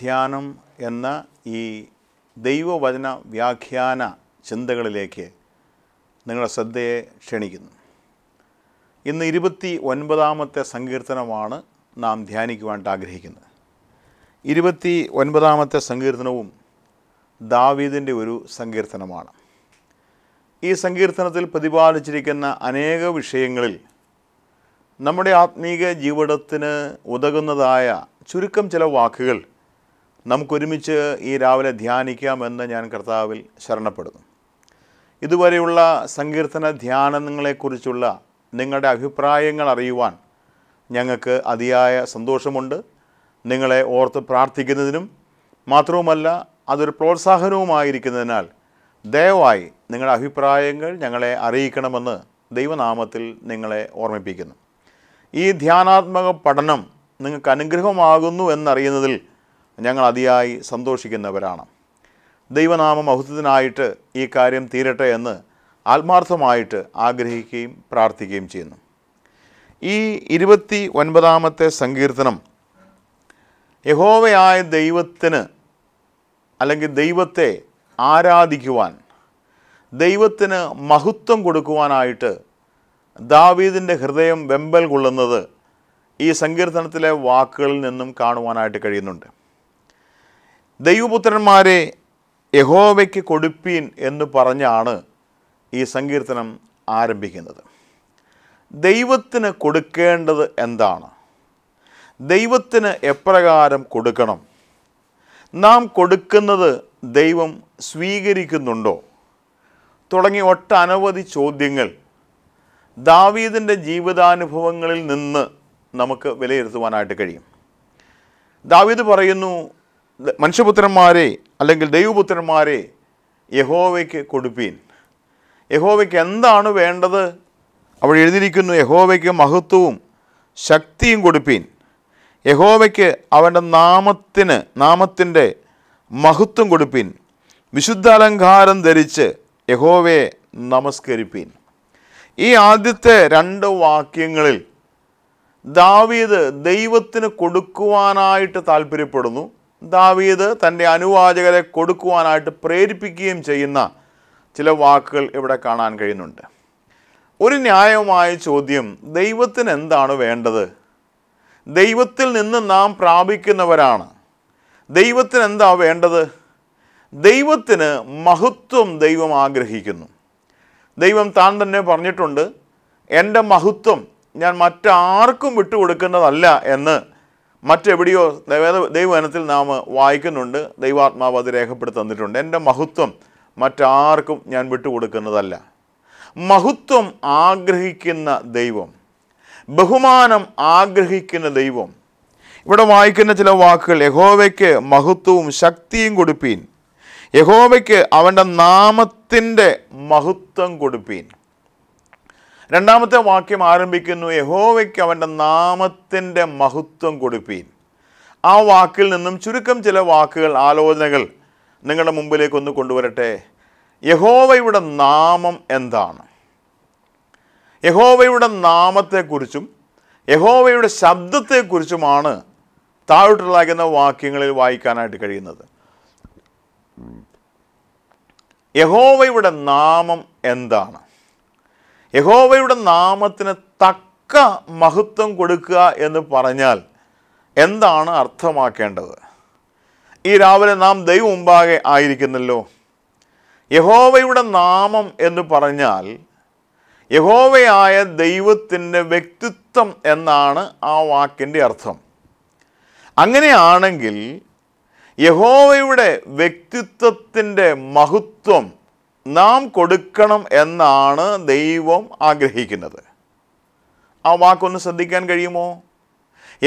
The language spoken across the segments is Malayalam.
ധ്യാനം എന്ന ഈ ദൈവവചന വ്യാഖ്യാന ചിന്തകളിലേക്ക് നിങ്ങളുടെ ശ്രദ്ധയെ ക്ഷണിക്കുന്നു ഇന്ന് ഇരുപത്തി ഒൻപതാമത്തെ സങ്കീർത്തനമാണ് നാം ധ്യാനിക്കുവാനായിട്ട് ആഗ്രഹിക്കുന്നത് ഇരുപത്തി ഒൻപതാമത്തെ സങ്കീർത്തനവും ദാവീദിൻ്റെ ഒരു സങ്കീർത്തനമാണ് ഈ സങ്കീർത്തനത്തിൽ പ്രതിപാദിച്ചിരിക്കുന്ന അനേക വിഷയങ്ങളിൽ നമ്മുടെ ആത്മീക ജീവിതത്തിന് ഉതകുന്നതായ ചുരുക്കം ചില വാക്കുകൾ നമുക്കൊരുമിച്ച് ഈ രാവിലെ ധ്യാനിക്കാമെന്ന് ഞാൻ കർത്താവിൽ ശരണപ്പെടുന്നു ഇതുവരെയുള്ള സങ്കീർത്തന ധ്യാനങ്ങളെക്കുറിച്ചുള്ള നിങ്ങളുടെ അഭിപ്രായങ്ങൾ അറിയുവാൻ ഞങ്ങൾക്ക് അതിയായ സന്തോഷമുണ്ട് നിങ്ങളെ ഓർത്ത് പ്രാർത്ഥിക്കുന്നതിനും മാത്രവുമല്ല അതൊരു പ്രോത്സാഹനവുമായിരിക്കുന്നതിനാൽ ദയവായി നിങ്ങളുടെ അഭിപ്രായങ്ങൾ ഞങ്ങളെ അറിയിക്കണമെന്ന് ദൈവനാമത്തിൽ നിങ്ങളെ ഓർമ്മിപ്പിക്കുന്നു ഈ ധ്യാനാത്മക പഠനം നിങ്ങൾക്ക് അനുഗ്രഹമാകുന്നു എന്നറിയുന്നതിൽ ഞങ്ങൾ അതിയായി സന്തോഷിക്കുന്നവരാണ് ദൈവനാമം മഹത്വത്തിനായിട്ട് ഈ കാര്യം തീരട്ടെ എന്ന് ആത്മാർത്ഥമായിട്ട് ആഗ്രഹിക്കുകയും പ്രാർത്ഥിക്കുകയും ചെയ്യുന്നു ഈ ഇരുപത്തി ഒൻപതാമത്തെ സങ്കീർത്തനം യഹോവയായ ദൈവത്തിന് അല്ലെങ്കിൽ ദൈവത്തെ ആരാധിക്കുവാൻ ദൈവത്തിന് മഹത്വം കൊടുക്കുവാനായിട്ട് ദാവീദിൻ്റെ ഹൃദയം വെമ്പൽ കൊള്ളുന്നത് ഈ സങ്കീർത്തനത്തിലെ വാക്കുകളിൽ നിന്നും കാണുവാനായിട്ട് കഴിയുന്നുണ്ട് ദൈവപുത്രന്മാരെ യഹോവയ്ക്ക് കൊടുപ്പീൻ എന്ന് പറഞ്ഞാണ് ഈ സങ്കീർത്തനം ആരംഭിക്കുന്നത് ദൈവത്തിന് കൊടുക്കേണ്ടത് എന്താണ് ദൈവത്തിന് എപ്രകാരം കൊടുക്കണം നാം കൊടുക്കുന്നത് ദൈവം സ്വീകരിക്കുന്നുണ്ടോ തുടങ്ങി ഒട്ടനവധി ചോദ്യങ്ങൾ ദാവീദിൻ്റെ ജീവിതാനുഭവങ്ങളിൽ നിന്ന് നമുക്ക് വിലയിരുത്തുവാനായിട്ട് കഴിയും ദാവീദ് പറയുന്നു മനുഷ്യപുത്രന്മാരെ അല്ലെങ്കിൽ ദൈവപുത്രന്മാരെ യഹോവയ്ക്ക് കൊടുപ്പീൻ യഹോവയ്ക്ക് എന്താണ് വേണ്ടത് അവൾ എഴുതിയിരിക്കുന്നു യഹോവയ്ക്ക് മഹത്വവും ശക്തിയും കൊടുപ്പീൻ യഹോവയ്ക്ക് അവൻ്റെ നാമത്തിന് നാമത്തിൻ്റെ മഹത്വം കൊടുപ്പീൻ വിശുദ്ധ അലങ്കാരം ധരിച്ച് യഹോവയെ നമസ്കരിപ്പീൻ ഈ ആദ്യത്തെ രണ്ട് വാക്യങ്ങളിൽ ദാവീദ് ദൈവത്തിന് കൊടുക്കുവാനായിട്ട് താല്പര്യപ്പെടുന്നു ദാവീദ് തൻ്റെ അനുവാചകരെ കൊടുക്കുവാനായിട്ട് പ്രേരിപ്പിക്കുകയും ചെയ്യുന്ന ചില വാക്കുകൾ ഇവിടെ കാണാൻ കഴിയുന്നുണ്ട് ഒരു ന്യായമായ ചോദ്യം ദൈവത്തിന് എന്താണ് വേണ്ടത് ദൈവത്തിൽ നിന്ന് നാം പ്രാപിക്കുന്നവരാണ് ദൈവത്തിന് എന്താ വേണ്ടത് ദൈവത്തിന് മഹത്വം ദൈവം ആഗ്രഹിക്കുന്നു ദൈവം താൻ തന്നെ പറഞ്ഞിട്ടുണ്ട് എൻ്റെ മഹത്വം ഞാൻ മറ്റാർക്കും വിട്ടുകൊടുക്കുന്നതല്ല എന്ന് മറ്റെവിടെയോ വേദ ദൈവവനത്തിൽ നാം വായിക്കുന്നുണ്ട് ദൈവാത്മാവ് അത് രേഖപ്പെടുത്തി തന്നിട്ടുണ്ട് എൻ്റെ മഹത്വം മറ്റാർക്കും ഞാൻ വിട്ടുകൊടുക്കുന്നതല്ല മഹത്വം ആഗ്രഹിക്കുന്ന ദൈവം ബഹുമാനം ആഗ്രഹിക്കുന്ന ദൈവം ഇവിടെ വായിക്കുന്ന ചില വാക്കുകൾ യഹോവയ്ക്ക് മഹത്വവും ശക്തിയും കൊടുപ്പീൻ യഹോവയ്ക്ക് അവൻ്റെ നാമത്തിൻ്റെ മഹത്വം കൊടുപ്പീൻ രണ്ടാമത്തെ വാക്യം ആരംഭിക്കുന്നു യഹോവയ്ക്ക് അവൻ്റെ നാമത്തിൻ്റെ മഹത്വം കൊടുപ്പീൻ ആ വാക്കിൽ നിന്നും ചുരുക്കം ചില വാക്കുകൾ ആലോചനകൾ നിങ്ങളുടെ മുമ്പിലേക്ക് ഒന്ന് കൊണ്ടുവരട്ടെ യഹോവയുടെ നാമം എന്താണ് യഹോവയുടെ നാമത്തെക്കുറിച്ചും യഹോവയുടെ ശബ്ദത്തെക്കുറിച്ചുമാണ് താഴോട്ടുള്ളതാക്കുന്ന വാക്യങ്ങളിൽ വായിക്കാനായിട്ട് കഴിയുന്നത് യഹോവയുടെ നാമം എന്താണ് യഹോവയുടെ നാമത്തിന് തക്ക മഹത്വം കൊടുക്കുക എന്ന് പറഞ്ഞാൽ എന്താണ് അർത്ഥമാക്കേണ്ടത് ഈ രാവിലെ നാം ദൈവം മുമ്പാകെ ആയിരിക്കുന്നല്ലോ യഹോവയുടെ നാമം എന്ന് പറഞ്ഞാൽ യഹോവയായ ദൈവത്തിൻ്റെ വ്യക്തിത്വം എന്നാണ് ആ വാക്കിൻ്റെ അർത്ഥം അങ്ങനെയാണെങ്കിൽ യഹോവയുടെ വ്യക്തിത്വത്തിൻ്റെ മഹത്വം നാം കൊടുക്കണം എന്നാണ് ദൈവം ആഗ്രഹിക്കുന്നത് ആ വാക്കൊന്ന് ശ്രദ്ധിക്കാൻ കഴിയുമോ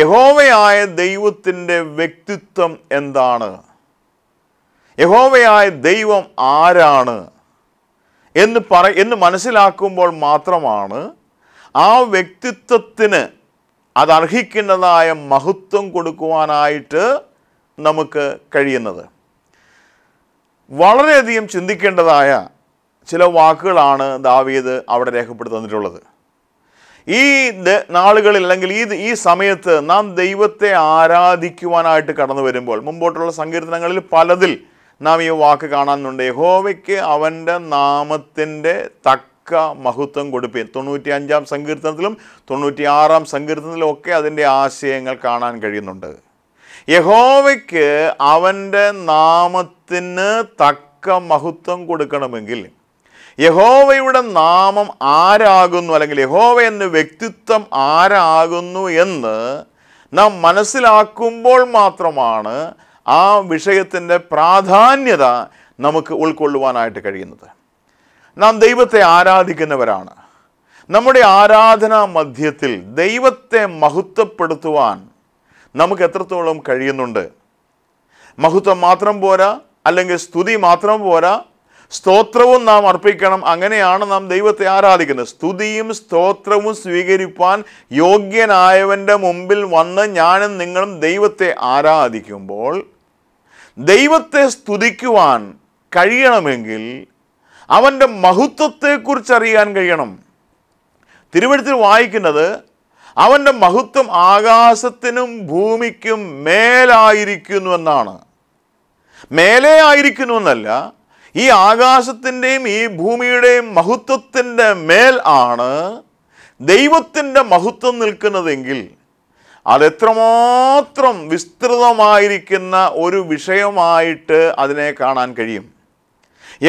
യഹോവയായ ദൈവത്തിൻ്റെ വ്യക്തിത്വം എന്താണ് യഹോവയായ ദൈവം ആരാണ് എന്ന് പറ എന്ന് മനസ്സിലാക്കുമ്പോൾ മാത്രമാണ് ആ വ്യക്തിത്വത്തിന് അതർഹിക്കുന്നതായ മഹത്വം കൊടുക്കുവാനായിട്ട് നമുക്ക് കഴിയുന്നത് വളരെയധികം ചിന്തിക്കേണ്ടതായ ചില വാക്കുകളാണ് ദാവീദ് അവിടെ രേഖപ്പെടുത്തി തന്നിട്ടുള്ളത് ഈ നാളുകളിൽ അല്ലെങ്കിൽ ഈ ഈ സമയത്ത് നാം ദൈവത്തെ ആരാധിക്കുവാനായിട്ട് കടന്നു വരുമ്പോൾ മുമ്പോട്ടുള്ള സങ്കീർത്തനങ്ങളിൽ പലതിൽ നാം ഈ വാക്ക് കാണാനുണ്ട് യഹോവയ്ക്ക് അവൻ്റെ നാമത്തിൻ്റെ തക്ക മഹത്വം കൊടുപ്പി തൊണ്ണൂറ്റി അഞ്ചാം സങ്കീർത്തനത്തിലും തൊണ്ണൂറ്റി ആറാം സങ്കീർത്തനത്തിലും ഒക്കെ അതിൻ്റെ ആശയങ്ങൾ കാണാൻ കഴിയുന്നുണ്ട് യഹോവയ്ക്ക് അവൻ്റെ നാമത്തിന് തക്ക മഹത്വം കൊടുക്കണമെങ്കിൽ യഹോവയുടെ നാമം ആരാകുന്നു അല്ലെങ്കിൽ യഹോവ എന്ന വ്യക്തിത്വം ആരാകുന്നു എന്ന് നാം മനസ്സിലാക്കുമ്പോൾ മാത്രമാണ് ആ വിഷയത്തിൻ്റെ പ്രാധാന്യത നമുക്ക് ഉൾക്കൊള്ളുവാനായിട്ട് കഴിയുന്നത് നാം ദൈവത്തെ ആരാധിക്കുന്നവരാണ് നമ്മുടെ ആരാധനാ മധ്യത്തിൽ ദൈവത്തെ മഹത്വപ്പെടുത്തുവാൻ നമുക്ക് എത്രത്തോളം കഴിയുന്നുണ്ട് മഹത്വം മാത്രം പോരാ അല്ലെങ്കിൽ സ്തുതി മാത്രം പോരാ സ്തോത്രവും നാം അർപ്പിക്കണം അങ്ങനെയാണ് നാം ദൈവത്തെ ആരാധിക്കുന്നത് സ്തുതിയും സ്തോത്രവും സ്വീകരിപ്പാൻ യോഗ്യനായവൻ്റെ മുമ്പിൽ വന്ന് ഞാനും നിങ്ങളും ദൈവത്തെ ആരാധിക്കുമ്പോൾ ദൈവത്തെ സ്തുതിക്കുവാൻ കഴിയണമെങ്കിൽ അവൻ്റെ മഹത്വത്തെക്കുറിച്ച് അറിയാൻ കഴിയണം തിരുവഴുത്തിൽ വായിക്കുന്നത് അവൻ്റെ മഹത്വം ആകാശത്തിനും ഭൂമിക്കും മേലായിരിക്കുന്നു എന്നാണ് മേലെ ആയിരിക്കുന്നു എന്നല്ല ഈ ആകാശത്തിൻ്റെയും ഈ ഭൂമിയുടെയും മഹത്വത്തിൻ്റെ മേൽ ആണ് ദൈവത്തിൻ്റെ മഹത്വം നിൽക്കുന്നതെങ്കിൽ അതെത്രമാത്രം വിസ്തൃതമായിരിക്കുന്ന ഒരു വിഷയമായിട്ട് അതിനെ കാണാൻ കഴിയും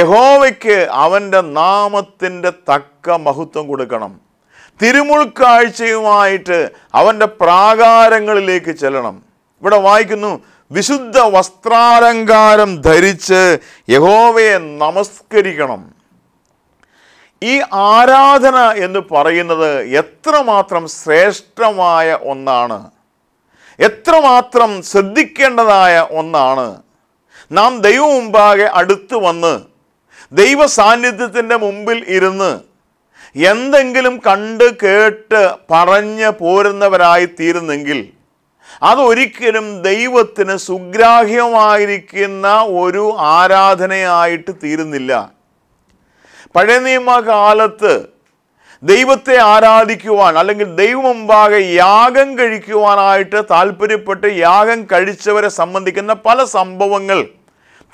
യഹോവയ്ക്ക് അവൻ്റെ നാമത്തിൻ്റെ തക്ക മഹത്വം കൊടുക്കണം തിരുമുൾക്കാഴ്ചയുമായിട്ട് അവൻ്റെ പ്രാകാരങ്ങളിലേക്ക് ചെല്ലണം ഇവിടെ വായിക്കുന്നു വിശുദ്ധ വസ്ത്രാലങ്കാരം ധരിച്ച് യഹോവയെ നമസ്കരിക്കണം ഈ ആരാധന എന്ന് പറയുന്നത് എത്രമാത്രം ശ്രേഷ്ഠമായ ഒന്നാണ് എത്രമാത്രം ശ്രദ്ധിക്കേണ്ടതായ ഒന്നാണ് നാം മുമ്പാകെ അടുത്ത് വന്ന് ദൈവ സാന്നിധ്യത്തിൻ്റെ മുമ്പിൽ ഇരുന്ന് എന്തെങ്കിലും കണ്ട് കേട്ട് പറഞ്ഞ് പോരുന്നവരായി തീരുന്നെങ്കിൽ അതൊരിക്കലും ദൈവത്തിന് സുഗ്രാഹ്യമായിരിക്കുന്ന ഒരു ആരാധനയായിട്ട് തീരുന്നില്ല പഴയ നിയമകാലത്ത് ദൈവത്തെ ആരാധിക്കുവാൻ അല്ലെങ്കിൽ ദൈവമുമ്പാകെ യാഗം കഴിക്കുവാനായിട്ട് താല്പര്യപ്പെട്ട് യാഗം കഴിച്ചവരെ സംബന്ധിക്കുന്ന പല സംഭവങ്ങൾ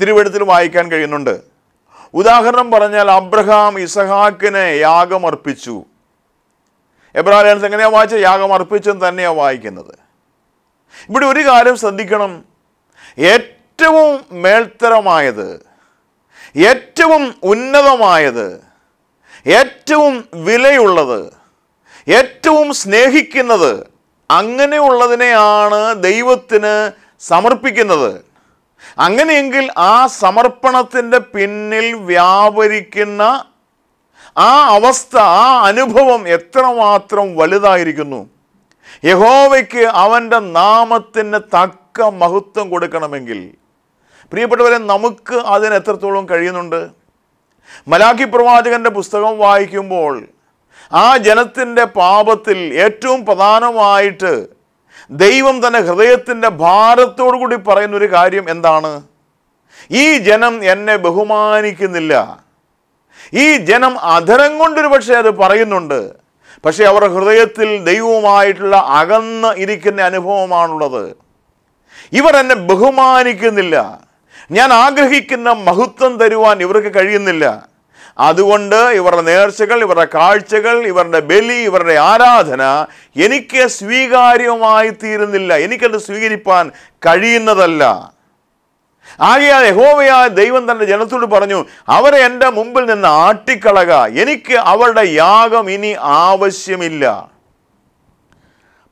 തിരുവഴുത്തിൽ വായിക്കാൻ കഴിയുന്നുണ്ട് ഉദാഹരണം പറഞ്ഞാൽ അബ്രഹാം ഇസഹാക്കിനെ യാഗമർപ്പിച്ചു എബ്രാഹിംസ് എങ്ങനെയാണ് വായിച്ചത് യാഗം തന്നെയാണ് വായിക്കുന്നത് ഇവിടെ ഒരു കാര്യം ശ്രദ്ധിക്കണം ഏറ്റവും മേൽത്തരമായത് ഏറ്റവും ഉന്നതമായത് ഏറ്റവും വിലയുള്ളത് ഏറ്റവും സ്നേഹിക്കുന്നത് അങ്ങനെയുള്ളതിനെയാണ് ദൈവത്തിന് സമർപ്പിക്കുന്നത് അങ്ങനെയെങ്കിൽ ആ സമർപ്പണത്തിൻ്റെ പിന്നിൽ വ്യാപരിക്കുന്ന ആ അവസ്ഥ ആ അനുഭവം എത്രമാത്രം വലുതായിരിക്കുന്നു യഹോവയ്ക്ക് അവൻ്റെ നാമത്തിന് തക്ക മഹത്വം കൊടുക്കണമെങ്കിൽ പ്രിയപ്പെട്ടവരെ നമുക്ക് അതിന് എത്രത്തോളം കഴിയുന്നുണ്ട് മലാഖി പ്രവാചകൻ്റെ പുസ്തകം വായിക്കുമ്പോൾ ആ ജനത്തിൻ്റെ പാപത്തിൽ ഏറ്റവും പ്രധാനമായിട്ട് ദൈവം തന്നെ ഹൃദയത്തിൻ്റെ ഭാരത്തോടു കൂടി പറയുന്ന ഒരു കാര്യം എന്താണ് ഈ ജനം എന്നെ ബഹുമാനിക്കുന്നില്ല ഈ ജനം അധരം കൊണ്ടൊരു പക്ഷേ അത് പറയുന്നുണ്ട് പക്ഷേ അവർ ഹൃദയത്തിൽ ദൈവവുമായിട്ടുള്ള അകന്ന് ഇരിക്കുന്ന അനുഭവമാണുള്ളത് ഇവർ എന്നെ ബഹുമാനിക്കുന്നില്ല ഞാൻ ആഗ്രഹിക്കുന്ന മഹത്വം തരുവാൻ ഇവർക്ക് കഴിയുന്നില്ല അതുകൊണ്ട് ഇവരുടെ നേർച്ചകൾ ഇവരുടെ കാഴ്ചകൾ ഇവരുടെ ബലി ഇവരുടെ ആരാധന എനിക്ക് സ്വീകാര്യമായി തീരുന്നില്ല എനിക്കത് സ്വീകരിപ്പാൻ കഴിയുന്നതല്ല ആകെയാ യഹോവയായ ദൈവം തൻ്റെ ജനത്തോട് പറഞ്ഞു അവരെ എൻ്റെ മുമ്പിൽ നിന്ന് ആട്ടിക്കളക എനിക്ക് അവരുടെ യാഗം ഇനി ആവശ്യമില്ല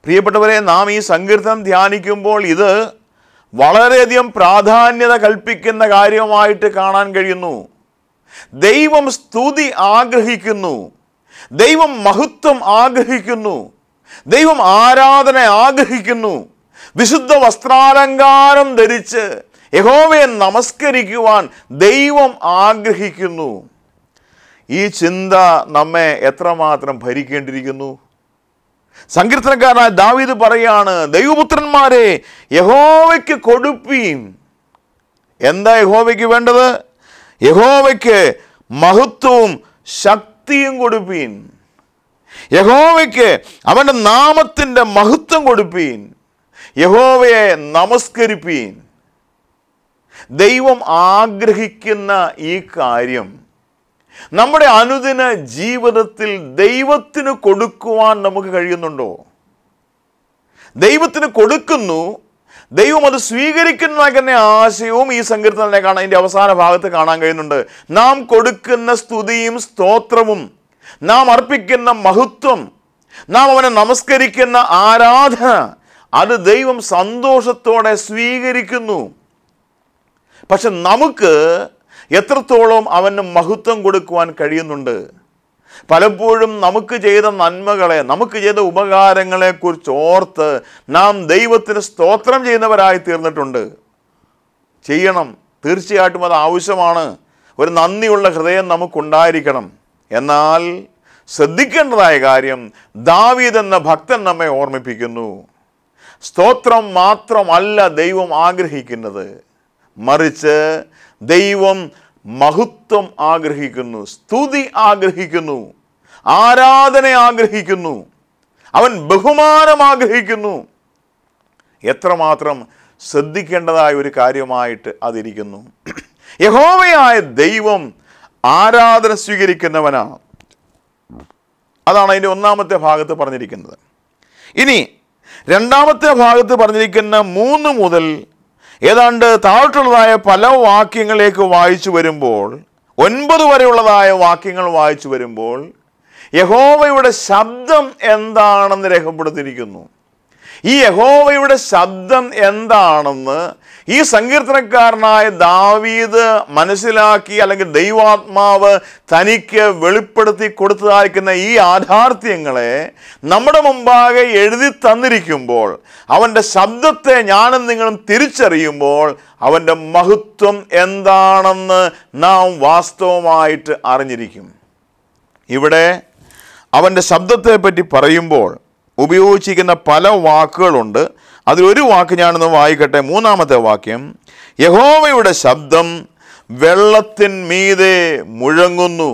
പ്രിയപ്പെട്ടവരെ നാം ഈ സങ്കീർത്തനം ധ്യാനിക്കുമ്പോൾ ഇത് വളരെയധികം പ്രാധാന്യത കൽപ്പിക്കുന്ന കാര്യമായിട്ട് കാണാൻ കഴിയുന്നു ദൈവം സ്തുതി ആഗ്രഹിക്കുന്നു ദൈവം മഹത്വം ആഗ്രഹിക്കുന്നു ദൈവം ആരാധന ആഗ്രഹിക്കുന്നു വിശുദ്ധ വസ്ത്രാലങ്കാരം ധരിച്ച് യഹോവയെ നമസ്കരിക്കുവാൻ ദൈവം ആഗ്രഹിക്കുന്നു ഈ ചിന്ത നമ്മെ എത്രമാത്രം ഭരിക്കേണ്ടിയിരിക്കുന്നു സങ്കീർത്തനക്കാരനായ ദാവീദ് പറയാണ് ദൈവപുത്രന്മാരെ യഹോവയ്ക്ക് കൊടുപ്പീൻ എന്താ യഹോവയ്ക്ക് വേണ്ടത് യഹോവയ്ക്ക് മഹത്വവും ശക്തിയും കൊടുപ്പീൻ യഹോവയ്ക്ക് അവൻ്റെ നാമത്തിൻ്റെ മഹത്വം കൊടുപ്പീൻ യഹോവയെ നമസ്കരിപ്പീൻ ദൈവം ആഗ്രഹിക്കുന്ന ഈ കാര്യം നമ്മുടെ അനുദിന ജീവിതത്തിൽ ദൈവത്തിന് കൊടുക്കുവാൻ നമുക്ക് കഴിയുന്നുണ്ടോ ദൈവത്തിന് കൊടുക്കുന്നു ദൈവം അത് സ്വീകരിക്കുന്ന തന്നെ ആശയവും ഈ സങ്കീർത്തനെ കാണാൻ അതിൻ്റെ അവസാന ഭാഗത്ത് കാണാൻ കഴിയുന്നുണ്ട് നാം കൊടുക്കുന്ന സ്തുതിയും സ്തോത്രവും നാം അർപ്പിക്കുന്ന മഹത്വം നാം അവനെ നമസ്കരിക്കുന്ന ആരാധന അത് ദൈവം സന്തോഷത്തോടെ സ്വീകരിക്കുന്നു പക്ഷെ നമുക്ക് എത്രത്തോളം അവന് മഹത്വം കൊടുക്കുവാൻ കഴിയുന്നുണ്ട് പലപ്പോഴും നമുക്ക് ചെയ്ത നന്മകളെ നമുക്ക് ചെയ്ത ഉപകാരങ്ങളെക്കുറിച്ച് ഓർത്ത് നാം ദൈവത്തിന് സ്തോത്രം ചെയ്യുന്നവരായി തീർന്നിട്ടുണ്ട് ചെയ്യണം തീർച്ചയായിട്ടും അത് ആവശ്യമാണ് ഒരു നന്ദിയുള്ള ഹൃദയം നമുക്കുണ്ടായിരിക്കണം എന്നാൽ ശ്രദ്ധിക്കേണ്ടതായ കാര്യം ദാവീദ് എന്ന ഭക്തൻ നമ്മെ ഓർമ്മിപ്പിക്കുന്നു സ്തോത്രം മാത്രമല്ല ദൈവം ആഗ്രഹിക്കുന്നത് മറിച്ച് ദൈവം മഹത്വം ആഗ്രഹിക്കുന്നു സ്തുതി ആഗ്രഹിക്കുന്നു ആരാധന ആഗ്രഹിക്കുന്നു അവൻ ബഹുമാനം ആഗ്രഹിക്കുന്നു എത്രമാത്രം ശ്രദ്ധിക്കേണ്ടതായ ഒരു കാര്യമായിട്ട് അതിരിക്കുന്നു യഹോവയായ ദൈവം ആരാധന സ്വീകരിക്കുന്നവനാണ് അതാണ് അതിൻ്റെ ഒന്നാമത്തെ ഭാഗത്ത് പറഞ്ഞിരിക്കുന്നത് ഇനി രണ്ടാമത്തെ ഭാഗത്ത് പറഞ്ഞിരിക്കുന്ന മൂന്ന് മുതൽ ഏതാണ്ട് താഴ്ത്തുള്ളതായ പല വാക്യങ്ങളിലേക്ക് വായിച്ചു വരുമ്പോൾ ഒൻപത് വരെയുള്ളതായ വാക്യങ്ങൾ വായിച്ചു വരുമ്പോൾ യഹോവയുടെ ശബ്ദം എന്താണെന്ന് രേഖപ്പെടുത്തിയിരിക്കുന്നു ഈ യഹോവയുടെ ശബ്ദം എന്താണെന്ന് ഈ സങ്കീർത്തനക്കാരനായ ദാവീദ് മനസ്സിലാക്കി അല്ലെങ്കിൽ ദൈവാത്മാവ് തനിക്ക് വെളിപ്പെടുത്തി കൊടുത്തതായിരിക്കുന്ന ഈ യാഥാർത്ഥ്യങ്ങളെ നമ്മുടെ മുമ്പാകെ എഴുതി തന്നിരിക്കുമ്പോൾ അവൻ്റെ ശബ്ദത്തെ ഞാനും നിങ്ങളും തിരിച്ചറിയുമ്പോൾ അവൻ്റെ മഹത്വം എന്താണെന്ന് നാം വാസ്തവമായിട്ട് അറിഞ്ഞിരിക്കും ഇവിടെ അവൻ്റെ ശബ്ദത്തെപ്പറ്റി പറയുമ്പോൾ ഉപയോഗിച്ചിരിക്കുന്ന പല വാക്കുകളുണ്ട് അതിലൊരു വാക്ക് ഞാനൊന്ന് വായിക്കട്ടെ മൂന്നാമത്തെ വാക്യം യഹോവയുടെ ശബ്ദം വെള്ളത്തിൻ മീതെ മുഴങ്ങുന്നു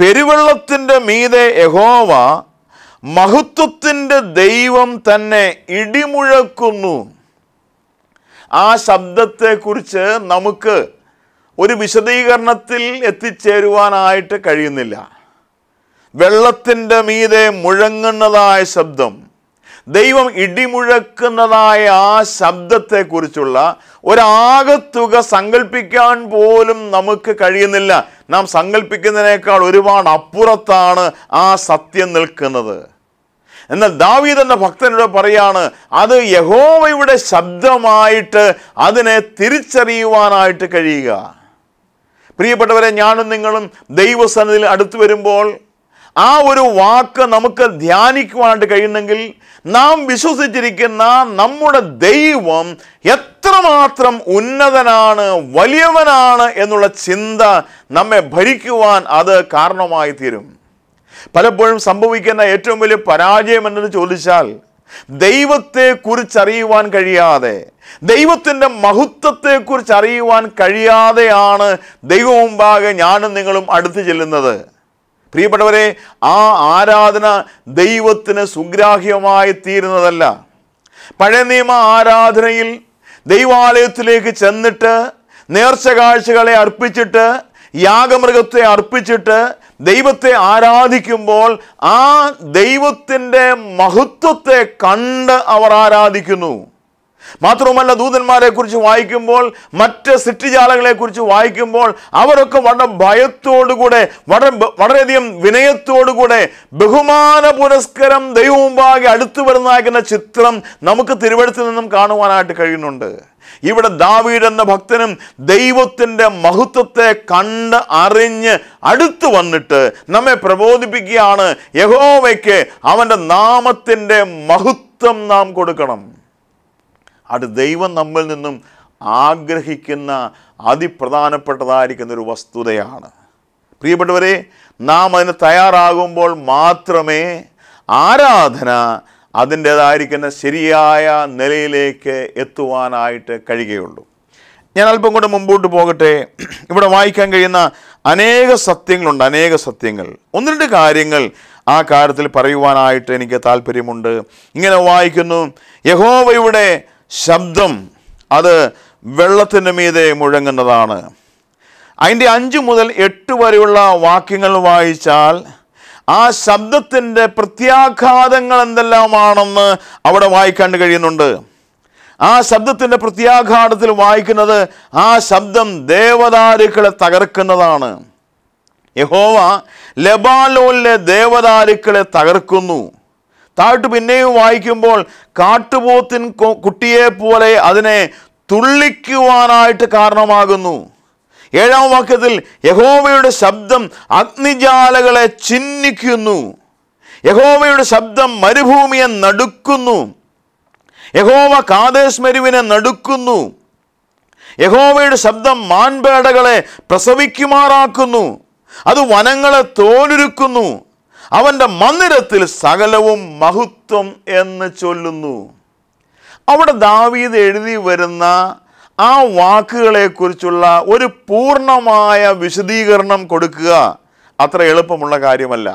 പെരുവെള്ളത്തിൻ്റെ മീതെ യഹോവ മഹത്വത്തിൻ്റെ ദൈവം തന്നെ ഇടിമുഴക്കുന്നു ആ ശബ്ദത്തെക്കുറിച്ച് നമുക്ക് ഒരു വിശദീകരണത്തിൽ എത്തിച്ചേരുവാനായിട്ട് കഴിയുന്നില്ല വെള്ളത്തിൻ്റെ മീതെ മുഴങ്ങുന്നതായ ശബ്ദം ദൈവം ഇടിമുഴക്കുന്നതായ ആ ശബ്ദത്തെക്കുറിച്ചുള്ള ഒരാകത്തുക സങ്കല്പിക്കാൻ പോലും നമുക്ക് കഴിയുന്നില്ല നാം സങ്കല്പിക്കുന്നതിനേക്കാൾ ഒരുപാട് അപ്പുറത്താണ് ആ സത്യം നിൽക്കുന്നത് എന്നാൽ ദാവീദ് എന്ന ഭക്തനോട് പറയാണ് അത് യഹോവയുടെ ശബ്ദമായിട്ട് അതിനെ തിരിച്ചറിയുവാനായിട്ട് കഴിയുക പ്രിയപ്പെട്ടവരെ ഞാനും നിങ്ങളും ദൈവസന്നിധിയിൽ അടുത്തു വരുമ്പോൾ ആ ഒരു വാക്ക് നമുക്ക് ധ്യാനിക്കുവാനായിട്ട് കഴിയുന്നെങ്കിൽ നാം വിശ്വസിച്ചിരിക്കുന്ന നമ്മുടെ ദൈവം എത്രമാത്രം ഉന്നതനാണ് വലിയവനാണ് എന്നുള്ള ചിന്ത നമ്മെ ഭരിക്കുവാൻ അത് കാരണമായി തീരും പലപ്പോഴും സംഭവിക്കുന്ന ഏറ്റവും വലിയ പരാജയം എന്നത് ചോദിച്ചാൽ അറിയുവാൻ കഴിയാതെ ദൈവത്തിൻ്റെ മഹത്വത്തെക്കുറിച്ച് അറിയുവാൻ കഴിയാതെയാണ് ദൈവമുമ്പാകെ ഞാനും നിങ്ങളും അടുത്തു ചെല്ലുന്നത് പ്രിയപ്പെട്ടവരെ ആ ആരാധന ദൈവത്തിന് സുഗ്രാഹ്യമായി തീരുന്നതല്ല പഴയ നിയമ ആരാധനയിൽ ദൈവാലയത്തിലേക്ക് ചെന്നിട്ട് നേർച്ച കാഴ്ചകളെ അർപ്പിച്ചിട്ട് യാഗമൃഗത്തെ അർപ്പിച്ചിട്ട് ദൈവത്തെ ആരാധിക്കുമ്പോൾ ആ ദൈവത്തിൻ്റെ മഹത്വത്തെ കണ്ട് അവർ ആരാധിക്കുന്നു മാത്രവുമല്ല ദൂതന്മാരെ കുറിച്ച് വായിക്കുമ്പോൾ മറ്റ് സിറ്റിജാലങ്ങളെ കുറിച്ച് വായിക്കുമ്പോൾ അവരൊക്കെ വളരെ ഭയത്തോടുകൂടെ വളരെ വളരെയധികം വിനയത്തോടുകൂടെ ബഹുമാന പുരസ്കരം ദൈവമുമ്പാകെ അടുത്തു വരുന്നതാക്കുന്ന ചിത്രം നമുക്ക് തിരുവഴുത്തിൽ നിന്നും കാണുവാനായിട്ട് കഴിയുന്നുണ്ട് ഇവിടെ ദാവീഡ് എന്ന ഭക്തനും ദൈവത്തിൻ്റെ മഹത്വത്തെ കണ്ട് അറിഞ്ഞ് അടുത്തു വന്നിട്ട് നമ്മെ പ്രബോധിപ്പിക്കുകയാണ് യഹോവയ്ക്ക് അവൻ്റെ നാമത്തിൻ്റെ മഹത്വം നാം കൊടുക്കണം അത് ദൈവം നമ്മിൽ നിന്നും ആഗ്രഹിക്കുന്ന അതിപ്രധാനപ്പെട്ടതായിരിക്കുന്ന ഒരു വസ്തുതയാണ് പ്രിയപ്പെട്ടവരെ നാം അതിന് തയ്യാറാകുമ്പോൾ മാത്രമേ ആരാധന അതിൻ്റേതായിരിക്കുന്ന ശരിയായ നിലയിലേക്ക് എത്തുവാനായിട്ട് കഴിയുകയുള്ളൂ ഞാൻ അല്പം കൂടെ മുമ്പോട്ട് പോകട്ടെ ഇവിടെ വായിക്കാൻ കഴിയുന്ന അനേക സത്യങ്ങളുണ്ട് അനേക സത്യങ്ങൾ ഒന്ന് രണ്ട് കാര്യങ്ങൾ ആ കാര്യത്തിൽ പറയുവാനായിട്ട് എനിക്ക് താല്പര്യമുണ്ട് ഇങ്ങനെ വായിക്കുന്നു യഹോവയുടെ ശബ്ദം അത് വെള്ളത്തിൻ്റെ മീതെ മുഴങ്ങുന്നതാണ് അതിൻ്റെ അഞ്ച് മുതൽ എട്ട് വരെയുള്ള വാക്യങ്ങൾ വായിച്ചാൽ ആ ശബ്ദത്തിൻ്റെ പ്രത്യാഘാതങ്ങൾ എന്തെല്ലാമാണെന്ന് അവിടെ വായിക്കാൻ കഴിയുന്നുണ്ട് ആ ശബ്ദത്തിൻ്റെ പ്രത്യാഘാതത്തിൽ വായിക്കുന്നത് ആ ശബ്ദം ദേവദാരുക്കളെ തകർക്കുന്നതാണ് യഹോവ ലബാലോലിലെ ദേവദാരുക്കളെ തകർക്കുന്നു താഴ്ട്ട് പിന്നെയും വായിക്കുമ്പോൾ കാട്ടുപോത്തിൻ കുട്ടിയെ പോലെ അതിനെ തുള്ളിക്കുവാനായിട്ട് കാരണമാകുന്നു ഏഴാം വാക്യത്തിൽ യഹോവയുടെ ശബ്ദം അഗ്നിജാലകളെ ചിഹ്നിക്കുന്നു യഹോവയുടെ ശബ്ദം മരുഭൂമിയെ നടുക്കുന്നു യഹോവ കാതേശ് മരുവിനെ നടുക്കുന്നു യഹോവയുടെ ശബ്ദം മാൻപേടകളെ പ്രസവിക്കുമാറാക്കുന്നു അത് വനങ്ങളെ തോലുരുക്കുന്നു അവൻ്റെ മന്ദിരത്തിൽ സകലവും മഹത്വം എന്ന് ചൊല്ലുന്നു അവിടെ ദാവീദ് എഴുതി വരുന്ന ആ വാക്കുകളെക്കുറിച്ചുള്ള ഒരു പൂർണ്ണമായ വിശദീകരണം കൊടുക്കുക അത്ര എളുപ്പമുള്ള കാര്യമല്ല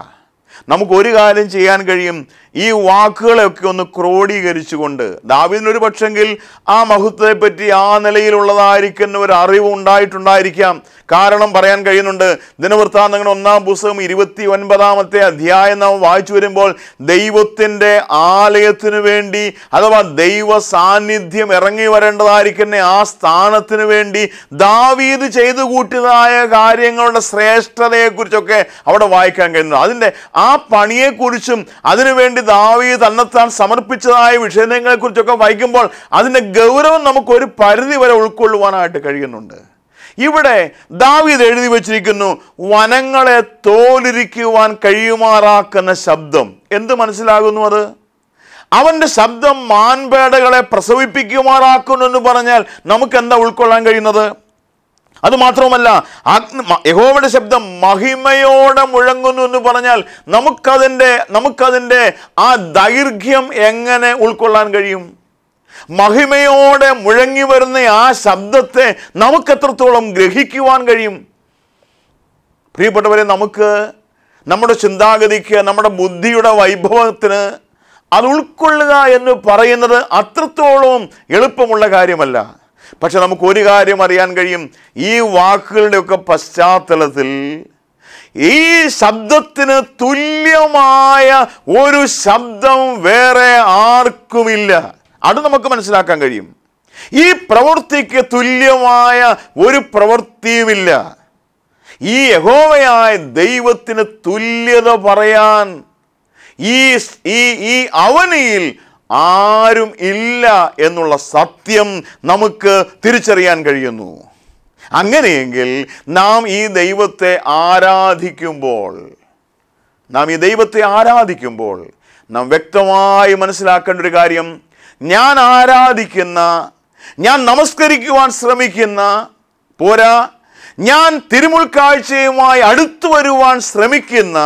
നമുക്ക് ഒരു കാര്യം ചെയ്യാൻ കഴിയും ഈ വാക്കുകളെയൊക്കെ ഒന്ന് ക്രോഡീകരിച്ചുകൊണ്ട് ദാവീദിന് പക്ഷെങ്കിൽ ആ മഹത്വത്തെപ്പറ്റി ആ നിലയിലുള്ളതായിരിക്കുന്ന ഒരു അറിവ് ഉണ്ടായിട്ടുണ്ടായിരിക്കാം കാരണം പറയാൻ കഴിയുന്നുണ്ട് ദിനവൃത്താന്തങ്ങൾ ഒന്നാം പുസ്തകം ഇരുപത്തി ഒൻപതാമത്തെ അധ്യായം നാം വായിച്ചു വരുമ്പോൾ ദൈവത്തിൻ്റെ ആലയത്തിനു വേണ്ടി അഥവാ ദൈവ സാന്നിധ്യം ഇറങ്ങി വരേണ്ടതായിരിക്കുന്ന ആ സ്ഥാനത്തിന് വേണ്ടി ദാവീദ് ചെയ്തു കൂട്ടിയതായ കാര്യങ്ങളുടെ ശ്രേഷ്ഠതയെക്കുറിച്ചൊക്കെ അവിടെ വായിക്കാൻ കഴിയുന്നു അതിൻ്റെ ആ പണിയെക്കുറിച്ചും അതിനുവേണ്ടി ദാവി തന്നെത്താൻ സമർപ്പിച്ചതായ വിഷയങ്ങളെക്കുറിച്ചൊക്കെ വായിക്കുമ്പോൾ അതിൻ്റെ ഗൗരവം നമുക്ക് ഒരു പരിധി വരെ ഉൾക്കൊള്ളുവാനായിട്ട് കഴിയുന്നുണ്ട് ഇവിടെ ദാവീദ് എഴുതി വച്ചിരിക്കുന്നു വനങ്ങളെ തോലിരിക്കുവാൻ കഴിയുമാറാക്കുന്ന ശബ്ദം എന്ത് മനസ്സിലാകുന്നു അത് അവൻ്റെ ശബ്ദം മാൻപേടകളെ പ്രസവിപ്പിക്കുമാറാക്കുന്നു എന്ന് പറഞ്ഞാൽ നമുക്ക് എന്താ ഉൾക്കൊള്ളാൻ കഴിയുന്നത് അത് മാത്രവുമല്ല യഹോവയുടെ ശബ്ദം മഹിമയോടെ മുഴങ്ങുന്നു എന്ന് പറഞ്ഞാൽ നമുക്കതിൻ്റെ നമുക്കതിൻ്റെ ആ ദൈർഘ്യം എങ്ങനെ ഉൾക്കൊള്ളാൻ കഴിയും മഹിമയോടെ മുഴങ്ങി വരുന്ന ആ ശബ്ദത്തെ നമുക്ക് എത്രത്തോളം ഗ്രഹിക്കുവാൻ കഴിയും പ്രിയപ്പെട്ടവരെ നമുക്ക് നമ്മുടെ ചിന്താഗതിക്ക് നമ്മുടെ ബുദ്ധിയുടെ വൈഭവത്തിന് അത് ഉൾക്കൊള്ളുക എന്ന് പറയുന്നത് അത്രത്തോളം എളുപ്പമുള്ള കാര്യമല്ല പക്ഷെ നമുക്ക് ഒരു കാര്യം അറിയാൻ കഴിയും ഈ വാക്കുകളുടെയൊക്കെ പശ്ചാത്തലത്തിൽ ഈ ശബ്ദത്തിന് തുല്യമായ ഒരു ശബ്ദം വേറെ ആർക്കുമില്ല അത് നമുക്ക് മനസ്സിലാക്കാൻ കഴിയും ഈ പ്രവൃത്തിക്ക് തുല്യമായ ഒരു പ്രവൃത്തിയുമില്ല ഈ യഹോവയായ ദൈവത്തിന് തുല്യത പറയാൻ ഈ ഈ അവനിയിൽ ആരും ഇല്ല എന്നുള്ള സത്യം നമുക്ക് തിരിച്ചറിയാൻ കഴിയുന്നു അങ്ങനെയെങ്കിൽ നാം ഈ ദൈവത്തെ ആരാധിക്കുമ്പോൾ നാം ഈ ദൈവത്തെ ആരാധിക്കുമ്പോൾ നാം വ്യക്തമായി മനസ്സിലാക്കേണ്ട ഒരു കാര്യം ഞാൻ ആരാധിക്കുന്ന ഞാൻ നമസ്കരിക്കുവാൻ ശ്രമിക്കുന്ന പോരാ ഞാൻ തിരുമുൾക്കാഴ്ചയുമായി അടുത്തു വരുവാൻ ശ്രമിക്കുന്ന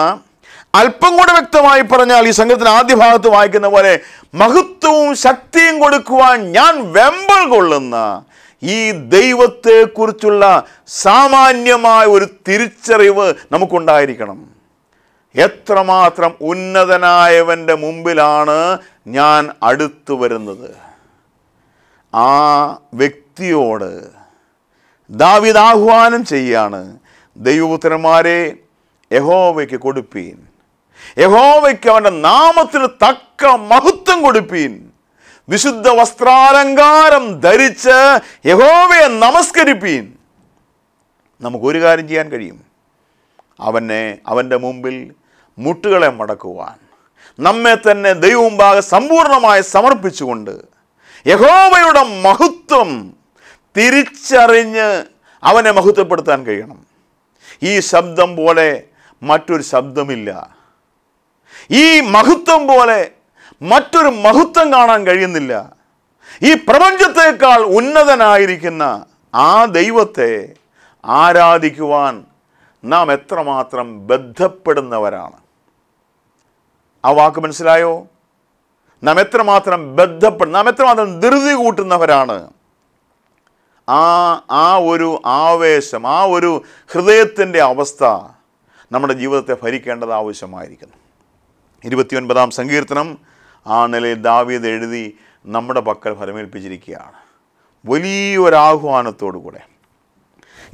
അല്പം കൂടെ വ്യക്തമായി പറഞ്ഞാൽ ഈ സംഘത്തിന് ആദ്യ ഭാഗത്ത് വായിക്കുന്ന പോലെ മഹത്വവും ശക്തിയും കൊടുക്കുവാൻ ഞാൻ വെമ്പൽ കൊള്ളുന്ന ഈ ദൈവത്തെക്കുറിച്ചുള്ള സാമാന്യമായ ഒരു തിരിച്ചറിവ് നമുക്കുണ്ടായിരിക്കണം എത്രമാത്രം ഉന്നതനായവൻ്റെ മുമ്പിലാണ് ഞാൻ അടുത്തു വരുന്നത് ആ വ്യക്തിയോട് ദാവിദ് ആഹ്വാനം ചെയ്യാണ് ദൈവപുത്രന്മാരെ യഹോവയ്ക്ക് കൊടുപ്പീൻ യഹോവയ്ക്ക് അവൻ്റെ നാമത്തിന് തക്ക മഹത്വം കൊടുപ്പീൻ വിശുദ്ധ വസ്ത്രാലങ്കാരം ധരിച്ച് യഹോവയെ നമസ്കരിപ്പീൻ നമുക്കൊരു കാര്യം ചെയ്യാൻ കഴിയും അവനെ അവൻ്റെ മുമ്പിൽ മുട്ടുകളെ മടക്കുവാൻ നമ്മെ തന്നെ ദൈവമുമ്പാകെ സമ്പൂർണ്ണമായി സമർപ്പിച്ചുകൊണ്ട് യഹോവയുടെ മഹത്വം തിരിച്ചറിഞ്ഞ് അവനെ മഹത്വപ്പെടുത്താൻ കഴിയണം ഈ ശബ്ദം പോലെ മറ്റൊരു ശബ്ദമില്ല ഈ മഹത്വം പോലെ മറ്റൊരു മഹത്വം കാണാൻ കഴിയുന്നില്ല ഈ പ്രപഞ്ചത്തേക്കാൾ ഉന്നതനായിരിക്കുന്ന ആ ദൈവത്തെ ആരാധിക്കുവാൻ നാം എത്രമാത്രം ബന്ധപ്പെടുന്നവരാണ് ആ വാക്ക് മനസ്സിലായോ നാം എത്രമാത്രം ബന്ധപ്പെടും നാം എത്രമാത്രം ധൃതി കൂട്ടുന്നവരാണ് ആ ആ ഒരു ആവേശം ആ ഒരു ഹൃദയത്തിൻ്റെ അവസ്ഥ നമ്മുടെ ജീവിതത്തെ ഭരിക്കേണ്ടത് ആവശ്യമായിരിക്കുന്നു ഇരുപത്തിയൊൻപതാം സങ്കീർത്തനം ആ നിലയിൽ ദാവീദ് എഴുതി നമ്മുടെ പക്കൽ ഫലമേൽപ്പിച്ചിരിക്കുകയാണ് വലിയൊരാഹ്വാനത്തോടു കൂടെ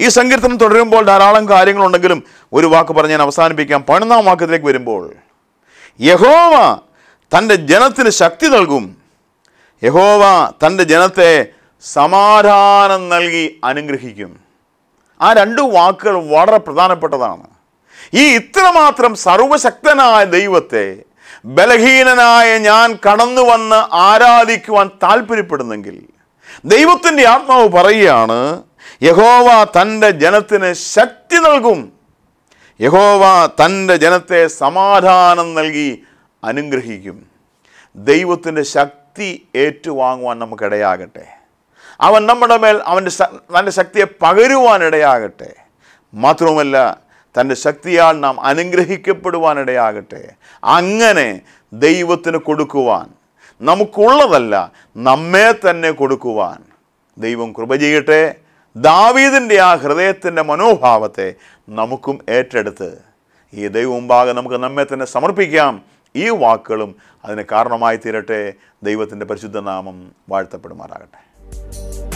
ഈ സങ്കീർത്തനം തുടരുമ്പോൾ ധാരാളം കാര്യങ്ങളുണ്ടെങ്കിലും ഒരു വാക്ക് പറഞ്ഞ് ഞാൻ അവസാനിപ്പിക്കാം പതിനൊന്നാം വാക്യത്തിലേക്ക് വരുമ്പോൾ യഹോവ തൻ്റെ ജനത്തിന് ശക്തി നൽകും യഹോവ തൻ്റെ ജനത്തെ സമാധാനം നൽകി അനുഗ്രഹിക്കും ആ രണ്ട് വാക്കുകൾ വളരെ പ്രധാനപ്പെട്ടതാണ് ഈ ഇത്രമാത്രം സർവശക്തനായ ദൈവത്തെ ബലഹീനനായ ഞാൻ കടന്നു വന്ന് ആരാധിക്കുവാൻ താല്പര്യപ്പെടുന്നെങ്കിൽ ദൈവത്തിൻ്റെ ആത്മാവ് പറയുകയാണ് യഹോവ തൻ്റെ ജനത്തിന് ശക്തി നൽകും യഹോവ തൻ്റെ ജനത്തെ സമാധാനം നൽകി അനുഗ്രഹിക്കും ദൈവത്തിൻ്റെ ശക്തി ഏറ്റുവാങ്ങുവാൻ നമുക്കിടയാകട്ടെ അവൻ നമ്മുടെ മേൽ അവൻ്റെ തൻ്റെ ശക്തിയെ പകരുവാനിടയാകട്ടെ മാത്രവുമല്ല തൻ്റെ ശക്തിയാൽ നാം അനുഗ്രഹിക്കപ്പെടുവാനിടയാകട്ടെ അങ്ങനെ ദൈവത്തിന് കൊടുക്കുവാൻ നമുക്കുള്ളതല്ല നമ്മെ തന്നെ കൊടുക്കുവാൻ ദൈവം കൃപ ചെയ്യട്ടെ ദാവീദിൻ്റെ ആ ഹൃദയത്തിൻ്റെ മനോഭാവത്തെ നമുക്കും ഏറ്റെടുത്ത് ഈ ദൈവമുമ്പാകെ നമുക്ക് നമ്മെ തന്നെ സമർപ്പിക്കാം ഈ വാക്കുകളും അതിന് കാരണമായി തീരട്ടെ ദൈവത്തിൻ്റെ വാഴ്ത്തപ്പെടുമാറാകട്ടെ നാമം വാഴ്ത്തപ്പെടുമാറാകട്ടെ